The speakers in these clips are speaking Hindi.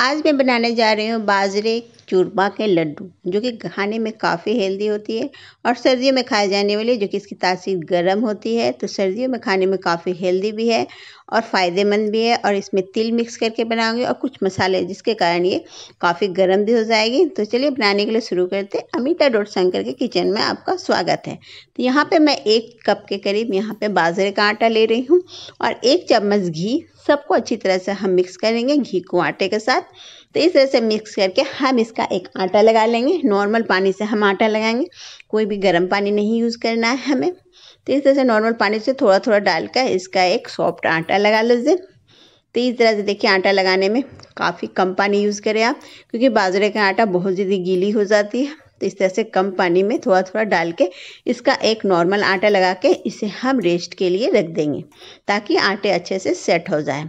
आज मैं बनाने जा रही हूँ बाजरे चूरमा के लड्डू जो कि खाने में काफ़ी हेल्दी होती है और सर्दियों में खाए जाने वाली जो कि इसकी तासीर गर्म होती है तो सर्दियों में खाने में काफ़ी हेल्दी भी है और फ़ायदेमंद भी है और इसमें तिल मिक्स करके बनाओगे और कुछ मसाले जिसके कारण ये काफ़ी गर्म भी हो जाएगी तो चलिए बनाने के लिए शुरू करते अमिता डोट शंकर के किचन में आपका स्वागत है तो यहाँ पर मैं एक कप के करीब यहाँ पर बाजरे का आटा ले रही हूँ और एक चम्मच घी सबको अच्छी तरह से हम मिक्स करेंगे घी को आटे के साथ तो इस तरह से मिक्स करके हम इसका एक आटा लगा लेंगे नॉर्मल पानी से हम आटा लगाएंगे कोई भी गर्म पानी नहीं यूज़ करना है हमें तो इस तरह से नॉर्मल पानी से थोड़ा थोड़ा डालकर इसका एक सॉफ्ट आटा लगा लीजिए तो इस तरह से देखिए आटा लगाने में काफ़ी कम पानी यूज़ करें आप क्योंकि बाजरे का आटा बहुत ज़्यादा गीली हो जाती है तो इस तरह से कम पानी में थोड़ा थोड़ा डाल के इसका एक नॉर्मल आटा लगा के इसे हम रेस्ट के लिए रख देंगे ताकि आटे अच्छे से सेट हो जाए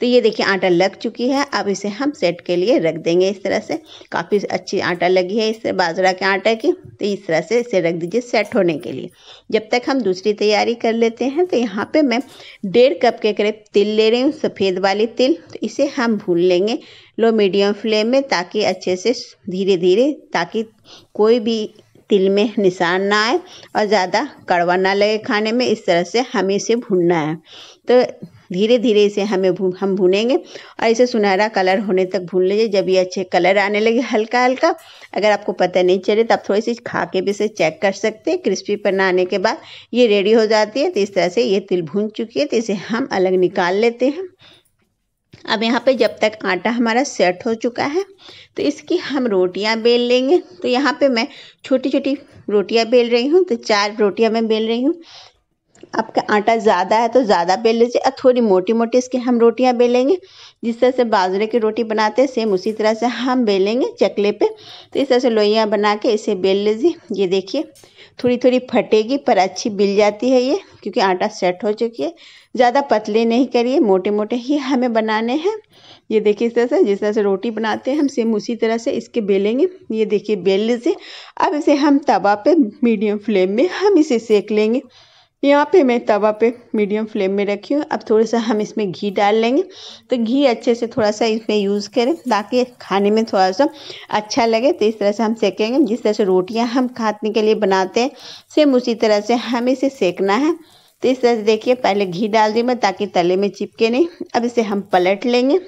तो ये देखिए आटा लग चुकी है अब इसे हम सेट के लिए रख देंगे इस तरह से काफ़ी अच्छी आटा लगी है इस बाजरा के आटा की तो इस तरह से इसे रख दीजिए सेट होने के लिए जब तक हम दूसरी तैयारी कर लेते हैं तो यहाँ पे मैं डेढ़ कप के करीब तिल ले रही हूँ सफ़ेद वाली तिल तो इसे हम भून लेंगे लो मीडियम फ्लेम में ताकि अच्छे से धीरे धीरे ताकि कोई भी तिल में निशान ना आए और ज़्यादा कड़वा ना लगे खाने में इस तरह से हमें इसे भूनना है तो धीरे धीरे इसे हमें भून हम भूनेंगे और इसे सुनहरा कलर होने तक भून लीजिए जब ये अच्छे कलर आने लगे हल्का हल्का अगर आपको पता नहीं चले तो आप थोड़ी सी खा के भी इसे चेक कर सकते हैं क्रिस्पी पन्ना आने के बाद ये रेडी हो जाती है तो इस तरह से ये तिल भून चुकी है तो इसे हम अलग निकाल लेते हैं अब यहाँ पे जब तक आटा हमारा सेट हो चुका है तो इसकी हम रोटियाँ बेल लेंगे तो यहाँ पे मैं छोटी छोटी रोटियाँ बेल रही हूँ तो चार रोटियाँ मैं बेल रही हूँ आपका आटा ज़्यादा है तो ज़्यादा बेल लीजिए और थोड़ी मोटी मोटी इसकी हम रोटियाँ बेलेंगे जिस तरह से बाजरे की रोटी बनाते हैं सेम उसी तरह से हम बेलेंगे चकले पे तो इस तरह से लोइयाँ बना के इसे बेल लीजिए ये देखिए थोड़ी थोड़ी फटेगी पर अच्छी बिल जाती है ये क्योंकि आटा सेट हो चुकी है ज़्यादा पतले नहीं करिए मोटे मोटे ही हमें बनाने हैं ये देखिए इस तरह से जिस तरह से रोटी बनाते हैं हम सेम उसी तरह से इसके बेलेंगे ये देखिए बेल लीजिए अब इसे हम तवा पे मीडियम फ्लेम में हम इसे सेक लेंगे यहाँ पे मैं तवा पे मीडियम फ्लेम में रखी हूँ अब थोड़ा सा हम इसमें घी डाल लेंगे तो घी अच्छे से थोड़ा सा इसमें यूज़ करें ताकि खाने में थोड़ा सा अच्छा लगे तो इस तरह से हम सेकेंगे जिस तरह से रोटियाँ हम खाने के लिए बनाते हैं सेम उसी तरह से हमें इसे सेकना है तो इस तरह से देखिए पहले घी डाल दी मैं ताकि तले में चिपके नहीं अब इसे हम पलट लेंगे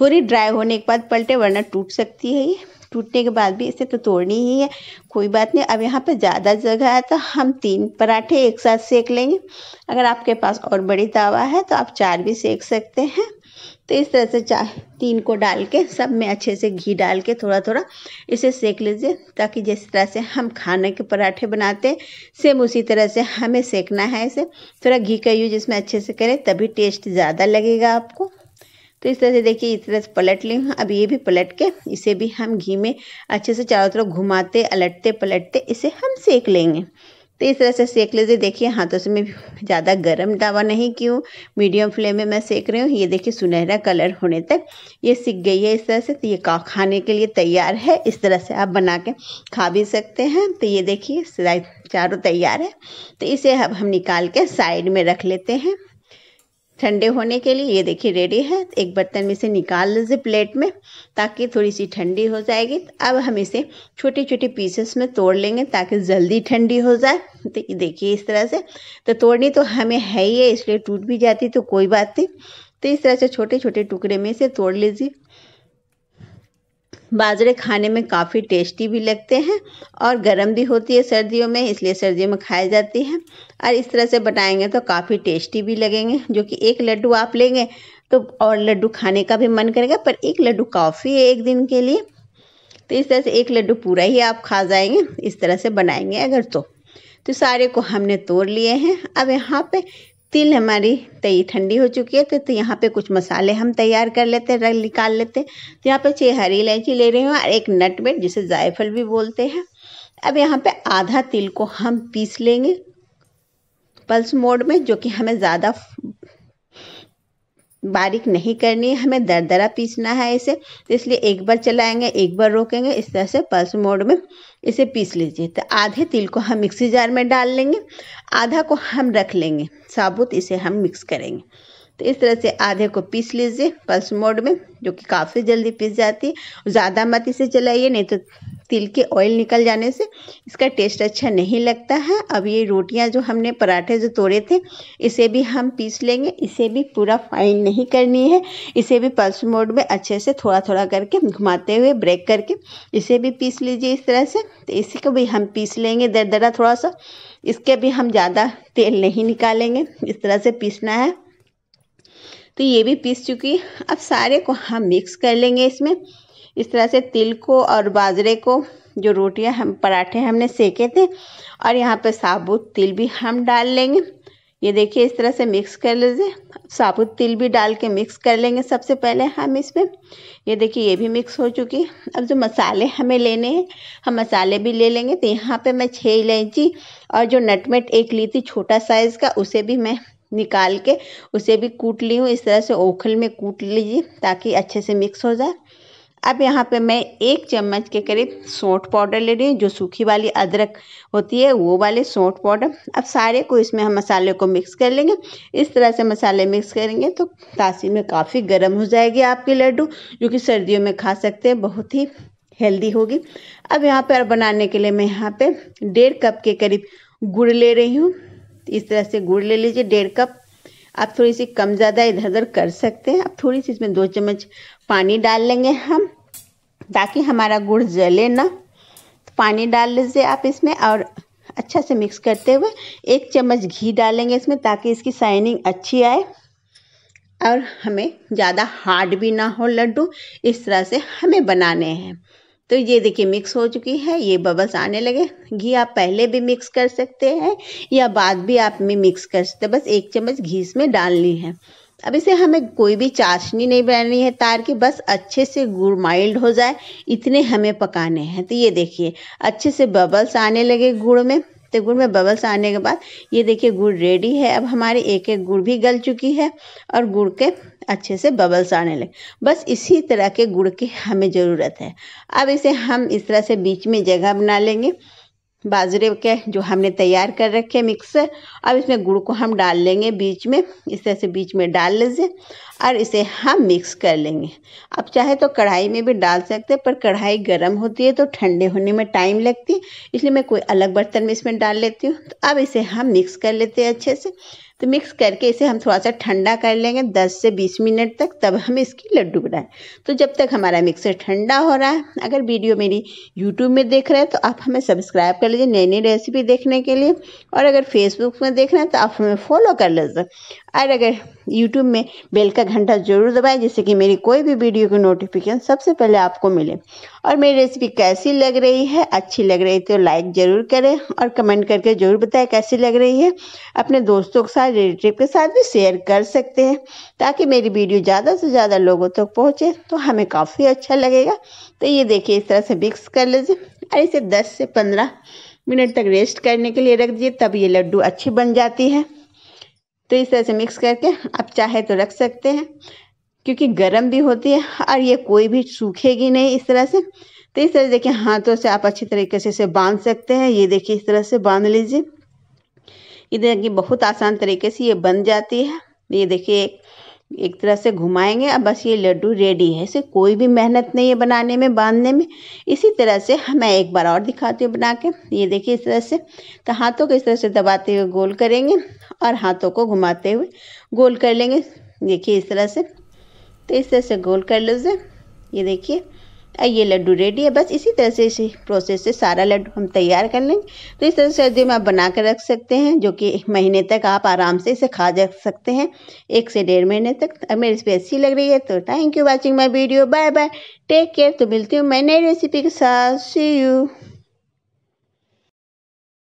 थोड़ी ड्राई होने के बाद पलटे वरना टूट सकती है ये टूटने के बाद भी इसे तो तोड़नी ही है कोई बात नहीं अब यहाँ पर ज़्यादा जगह है तो हम तीन पराठे एक साथ सेक लेंगे अगर आपके पास और बड़ी तावा है तो आप चार भी सेक सकते हैं तो इस तरह से चार तीन को डाल के सब में अच्छे से घी डाल के थोड़ा थोड़ा इसे सेक लीजिए ताकि जिस तरह से हम खाने के पराठे बनाते हैं सेम उसी तरह से हमें सेकना है इसे थोड़ा घी का यूज इसमें अच्छे से करें तभी टेस्ट ज़्यादा लगेगा आपको तो इस तरह से देखिए इस तरह से पलट ली हूँ अब ये भी पलट के इसे भी हम घी में अच्छे से चारों तरफ घुमाते अलटते पलटते इसे हम सेक लेंगे तो इस तरह से सेक लेते देखिए हाथों से मैं ज़्यादा गर्म दावा नहीं की हूँ मीडियम फ्लेम में मैं सेक रही हूँ ये देखिए सुनहरा कलर होने तक ये सीख गई है इस तरह से तो ये खाने के लिए तैयार है इस तरह से आप बना के खा भी सकते हैं तो ये देखिए चारों तैयार है तो इसे अब हम निकाल के साइड में रख लेते हैं ठंडे होने के लिए ये देखिए रेडी है एक बर्तन में से निकाल लीजिए प्लेट में ताकि थोड़ी सी ठंडी हो जाएगी अब हम इसे छोटे छोटे पीसेस में तोड़ लेंगे ताकि जल्दी ठंडी हो जाए तो देखिए इस तरह से तो तोड़नी तो हमें है ही है इसलिए टूट भी जाती तो कोई बात नहीं तो इस तरह से छोटे छोटे टुकड़े में से तोड़ लीजिए बाजरे खाने में काफ़ी टेस्टी भी लगते हैं और गर्म भी होती है सर्दियों में इसलिए सर्दियों में खाई जाती है और इस तरह से बनाएंगे तो काफ़ी टेस्टी भी लगेंगे जो कि एक लड्डू आप लेंगे तो और लड्डू खाने का भी मन करेगा पर एक लड्डू काफ़ी है एक दिन के लिए तो इस तरह से एक लड्डू पूरा ही आप खा जाएंगे इस तरह से बनाएंगे अगर तो तो सारे को हमने तोड़ लिए हैं अब यहाँ पे तिल हमारी तई ठंडी हो चुकी है तो, तो यहाँ पे कुछ मसाले हम तैयार कर लेते हैं निकाल लेते हैं तो यहाँ पे छह हरी इलायची ले रही हूँ और एक नटमेट जिसे जायफल भी बोलते हैं अब यहाँ पे आधा तिल को हम पीस लेंगे पल्स मोड में जो कि हमें ज़्यादा बारीक नहीं करनी है हमें दरदरा पीसना है इसे तो इसलिए एक बार चलाएंगे एक बार रोकेंगे इस तरह से पल्स मोड में इसे पीस लीजिए तो आधे तिल को हम मिक्सी जार में डाल लेंगे आधा को हम रख लेंगे साबुत इसे हम मिक्स करेंगे तो इस तरह से आधे को पीस लीजिए पल्स मोड में जो कि काफ़ी जल्दी पीस जाती है ज़्यादा मत इसे चलाइए नहीं तो तिल के ऑयल निकल जाने से इसका टेस्ट अच्छा नहीं लगता है अब ये रोटियां जो हमने पराठे जो तोड़े थे इसे भी हम पीस लेंगे इसे भी पूरा फाइन नहीं करनी है इसे भी पल्स मोड में अच्छे से थोड़ा थोड़ा करके घुमाते हुए ब्रेक करके इसे भी पीस लीजिए इस तरह से तो इसी को भी हम पीस लेंगे दर दरा थोड़ा सा इसके भी हम ज़्यादा तेल नहीं निकालेंगे इस तरह से पीसना है तो ये भी पीस चुकी अब सारे को हम मिक्स कर लेंगे इसमें इस तरह से तिल को और बाजरे को जो रोटियां हम पराठे हमने सेके थे और यहाँ पे साबुत तिल भी हम डाल लेंगे ये देखिए इस तरह से मिक्स कर लीजिए साबुत तिल भी डाल के मिक्स कर लेंगे सबसे पहले हम इसमें ये देखिए ये भी मिक्स हो चुकी अब जो मसाले हमें लेने हैं हम मसाले भी ले लेंगे तो यहाँ पे मैं छः इलायची और जो नटमेट एक ली थी छोटा साइज़ का उसे भी मैं निकाल के उसे भी कूट ली हूँ इस तरह से ओखल में कूट लीजिए ताकि अच्छे से मिक्स हो जाए अब यहाँ पे मैं एक चम्मच के करीब सौंठ पाउडर ले रही हूँ जो सूखी वाली अदरक होती है वो वाले सौंठ पाउडर अब सारे को इसमें हम मसाले को मिक्स कर लेंगे इस तरह से मसाले मिक्स करेंगे तो तासी में काफ़ी गर्म हो जाएगी आपके लड्डू जो कि सर्दियों में खा सकते हैं बहुत ही हेल्दी होगी अब यहाँ पर बनाने के लिए मैं यहाँ पर डेढ़ कप के करीब गुड़ ले रही हूँ इस तरह से गुड़ ले लीजिए डेढ़ कप आप थोड़ी सी कम ज़्यादा इधर उधर कर सकते हैं आप थोड़ी सी इसमें दो चम्मच पानी डाल लेंगे हम ताकि हमारा गुड़ जले ना तो पानी डाल लीजिए आप इसमें और अच्छा से मिक्स करते हुए एक चम्मच घी डालेंगे इसमें ताकि इसकी शाइनिंग अच्छी आए और हमें ज़्यादा हार्ड भी ना हो लड्डू इस तरह से हमें बनाने हैं तो ये देखिए मिक्स हो चुकी है ये बबल्स आने लगे घी आप पहले भी मिक्स कर सकते हैं या बाद भी आप में मिक्स कर सकते हैं बस एक चम्मच घी इसमें डालनी है अब इसे हमें कोई भी चाशनी नहीं बनानी है तार की बस अच्छे से गुड़ माइल्ड हो जाए इतने हमें पकाने हैं तो ये देखिए अच्छे से बबल्स आने लगे गुड़ में तो गुड़ में बबल्स आने के बाद ये देखिए गुड़ रेडी है अब हमारे एक एक गुड़ भी गल चुकी है और गुड़ के अच्छे से बबल्स आने लगे बस इसी तरह के गुड़ की हमें ज़रूरत है अब इसे हम इस तरह से बीच में जगह बना लेंगे बाजरे के जो हमने तैयार कर रखे मिक्सर अब इसमें गुड़ को हम डाल लेंगे बीच में इस तरह से बीच में डाल लीजिए और इसे हम मिक्स कर लेंगे अब चाहे तो कढ़ाई में भी डाल सकते हैं पर कढ़ाई गर्म होती है तो ठंडे होने में टाइम लगती है इसलिए मैं कोई अलग बर्तन में इसमें डाल लेती हूँ तो अब इसे हम मिक्स कर लेते हैं अच्छे से तो मिक्स करके इसे हम थोड़ा सा ठंडा कर लेंगे 10 से 20 मिनट तक तब हम इसकी लड्डू बनाएं तो जब तक हमारा मिक्सर ठंडा हो रहा है अगर वीडियो मेरी यूट्यूब में देख रहे हैं तो आप हमें सब्सक्राइब कर लीजिए नई नई रेसिपी देखने के लिए और अगर फेसबुक में देख रहे हैं तो आप हमें फॉलो कर लीजिए और अगर यूट्यूब में बेल का घंटा ज़रूर दबाएँ जिससे कि मेरी कोई भी वीडियो की नोटिफिकेशन सबसे पहले आपको मिले और मेरी रेसिपी कैसी लग रही है अच्छी लग रही तो लाइक ज़रूर करें और कमेंट करके ज़रूर बताएं कैसी लग रही है अपने दोस्तों के साथ रिलेटिव के साथ भी शेयर कर सकते हैं ताकि मेरी वीडियो ज़्यादा से ज़्यादा लोगों तक तो पहुँचे तो हमें काफ़ी अच्छा लगेगा तो ये देखिए इस तरह से मिक्स कर लीजिए और इसे दस से पंद्रह मिनट तक रेस्ट करने के लिए रख दीजिए तब ये लड्डू अच्छी बन जाती है तो इस तरह से मिक्स करके आप चाहे तो रख सकते हैं क्योंकि गर्म भी होती है और ये कोई भी सूखेगी नहीं इस तरह से तो इस तरह से देखिए हाथों से आप अच्छी तरीके से इसे बांध सकते हैं ये देखिए इस तरह से बांध लीजिए ये देखिए बहुत आसान तरीके से ये बन जाती है ये देखिए एक तरह से घुमाएंगे अब बस ये लड्डू रेडी है इसे कोई भी मेहनत नहीं है बनाने में बांधने में इसी तरह से मैं एक बार और दिखाती हूँ बना के ये देखिए इस तरह से तो हाथों को इस तरह से दबाते हुए गोल करेंगे और हाथों को घुमाते हुए गोल कर लेंगे देखिए इस तरह से तो इस तरह से गोल कर लो उसे ये देखिए ये लड्डू रेडी है बस इसी तरह से इसी प्रोसेस से सारा लड्डू हम तैयार कर लेंगे तो इस तरह से सर्दियों में आप बना कर रख सकते हैं जो कि एक महीने तक आप आराम से इसे खा जा सकते हैं एक से डेढ़ महीने तक अब मेरी रेसिपी अच्छी लग रही है तो thank you watching my video bye bye take care तो मिलती हूँ मैं नई रेसिपी के साथ सी यू